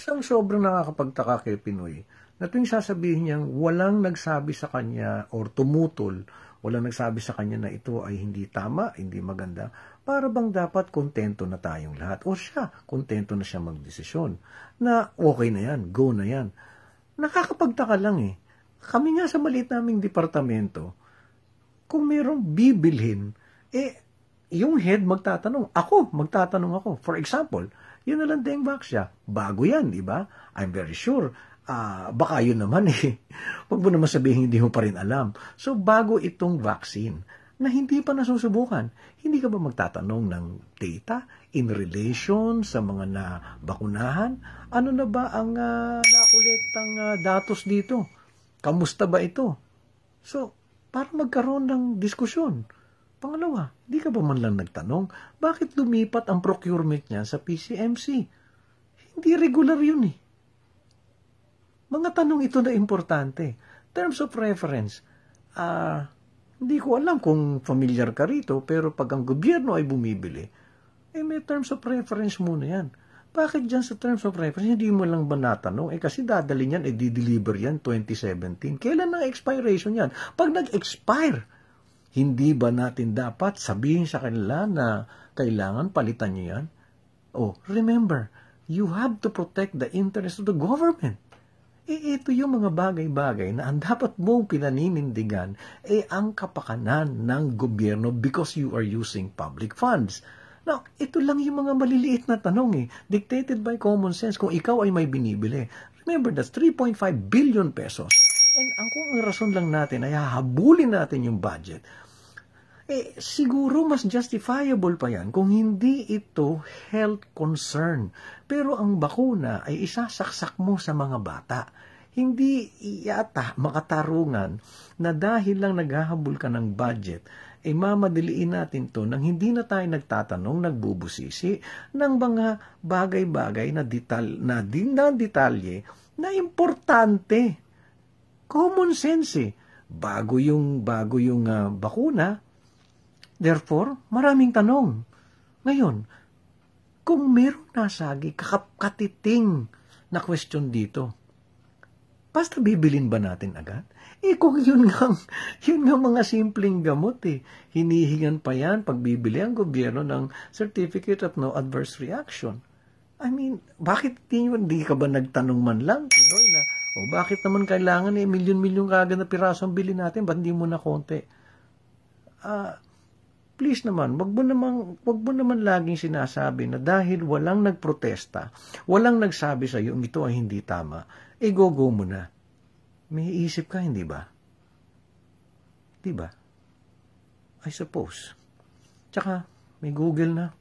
Isang sobrang nakakapagtaka kay Pinoy na tuwing sasabihin niyang walang nagsabi sa kanya or tumutol, walang nagsabi sa kanya na ito ay hindi tama, hindi maganda, para bang dapat kontento na tayong lahat? O siya, kontento na siya magdesisyon na okay na yan, go na yan. Nakakapagtaka lang eh. Kami nga sa maliit naming departamento, kung merong bibilhin, eh, yung head magtatanong, ako, magtatanong ako. For example, yun na lang Deng Baxia. Bago yan, di ba? I'm very sure. Uh, baka yun naman eh. Huwag mo naman sabihin hindi mo pa rin alam. So, bago itong vaccine na hindi pa nasusubukan, hindi ka ba magtatanong ng data in relation sa mga na bakunahan? Ano na ba ang uh, ah, nakulektang uh, ah, datos dito? Kamusta ba ito? So, para magkaroon ng diskusyon Pangalawa, di ka ba man lang nagtanong, bakit lumipat ang procurement niya sa PCMC? Hindi regular yun eh. Mga tanong ito na importante. Terms of reference, ah, uh, hindi ko alam kung familiar ka rito, pero pag ang gobyerno ay bumibili, eh may terms of reference muna yan. Bakit dyan sa terms of reference, hindi mo lang ba natanong? Eh kasi dadalin yan, eh di-deliver yan 2017. Kailan ang expiration yan? Pag nag-expire, hindi ba natin dapat sabihin sa kanila na kailangan palitan nyo yan? Oh, remember, you have to protect the interest of the government. E ito yung mga bagay-bagay na ang dapat mong pinaninindigan e ang kapakanan ng gobyerno because you are using public funds. Now, ito lang yung mga maliliit na tanong eh. Dictated by common sense kung ikaw ay may binibili. Remember, that's 3.5 billion pesos. And ang kung ang rason lang natin ay hahabulin natin yung budget, eh, siguro mas justifiable pa yan kung hindi ito health concern. Pero ang bakuna ay isasaksak mo sa mga bata. Hindi yata makatarungan na dahil lang naghahabol ka ng budget, ay eh, mamadiliin natin to nang hindi na tayo nagtatanong, nagbubusisi ng mga bagay-bagay na, detal, na, din na detalye na importante Common sense eh. Bago yung, bago yung uh, bakuna. Therefore, maraming tanong. Ngayon, kung meron nasagi, kakatiting na question dito, basta bibilin ba natin agad? Eh kung yun nga, yun nga mga simpleng gamot eh. Hinihingan pa yan pagbibili ang gobyerno ng Certificate of No Adverse Reaction. I mean, bakit hindi ka ba nagtanong man lang, Pinoy, na o oh, bakit naman kailangan eh, milyon-milyon kaagad na piraso ang bilhin natin, ba't hindi mo na konti? Ah, please naman, wag mo naman, wag mo naman laging sinasabi na dahil walang nagprotesta, walang nagsabi sa iyo ito ay hindi tama, e go-go mo na. May isip ka, hindi ba? Di ba? I suppose. Tsaka, may Google na.